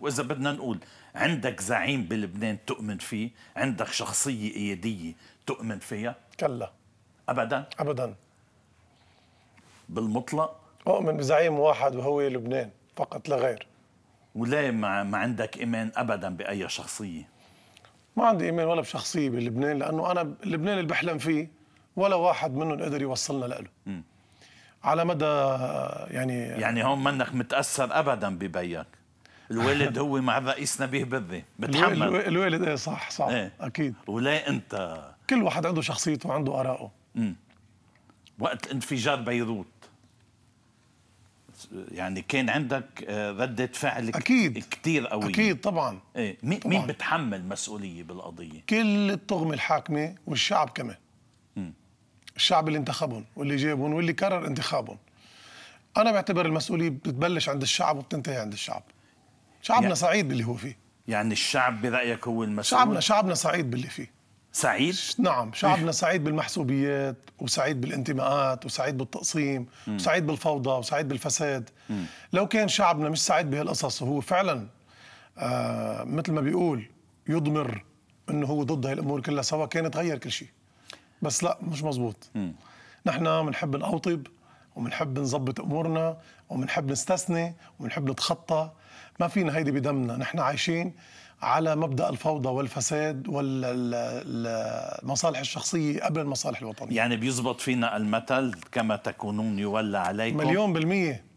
وإذا بدنا نقول عندك زعيم بلبنان تؤمن فيه عندك شخصية قيادية تؤمن فيها كلا أبدا أبدا بالمطلق أؤمن بزعيم واحد وهو لبنان فقط لا غير ولا ما, ما عندك إيمان أبدا بأي شخصية ما عندي إيمان ولا بشخصية بلبنان لأنه أنا لبنان اللي بحلم فيه ولا واحد منهم قدر يوصلنا لإله على مدى يعني يعني هون منك متاثر ابدا ببيك الوالد هو مع رئيسنا به بذي بتحمل الوالد ايه صح صح ايه. اكيد ولا انت كل واحد عنده شخصيته وعنده ارائه وقت انفجار بيروت يعني كان عندك آه، ردة فعل أكيد كتير قوية أكيد طبعا ايه. مين, طبعاً. مين بتحمل مسؤولية بالقضية؟ كل الطغمة الحاكمة والشعب كمان م. الشعب اللي انتخبهم واللي جابهم واللي كرر انتخابهم أنا بعتبر المسؤولية بتبلش عند الشعب وبتنتهي عند الشعب شعبنا يعني سعيد باللي هو فيه يعني الشعب برأيك هو المسؤول شعبنا شعبنا سعيد باللي فيه سعيد؟ نعم شعبنا سعيد بالمحسوبيات وسعيد بالانتماءات وسعيد بالتقسيم مم. وسعيد بالفوضى وسعيد بالفساد مم. لو كان شعبنا مش سعيد بهالقصص وهو فعلا آه مثل ما بيقول يضمر انه هو ضد هالامور كلها سوا كان تغير كل شيء بس لا مش مزبوط مم. نحن بنحب نقوطب وبنحب نظبط امورنا وبنحب نستثني وبنحب نتخطى ما فينا هيدي بدمنا نحن عايشين على مبدا الفوضى والفساد والمصالح الشخصيه قبل المصالح الوطنيه يعني بيزبط فينا المثل كما تكونون يولى عليكم مليون بالميه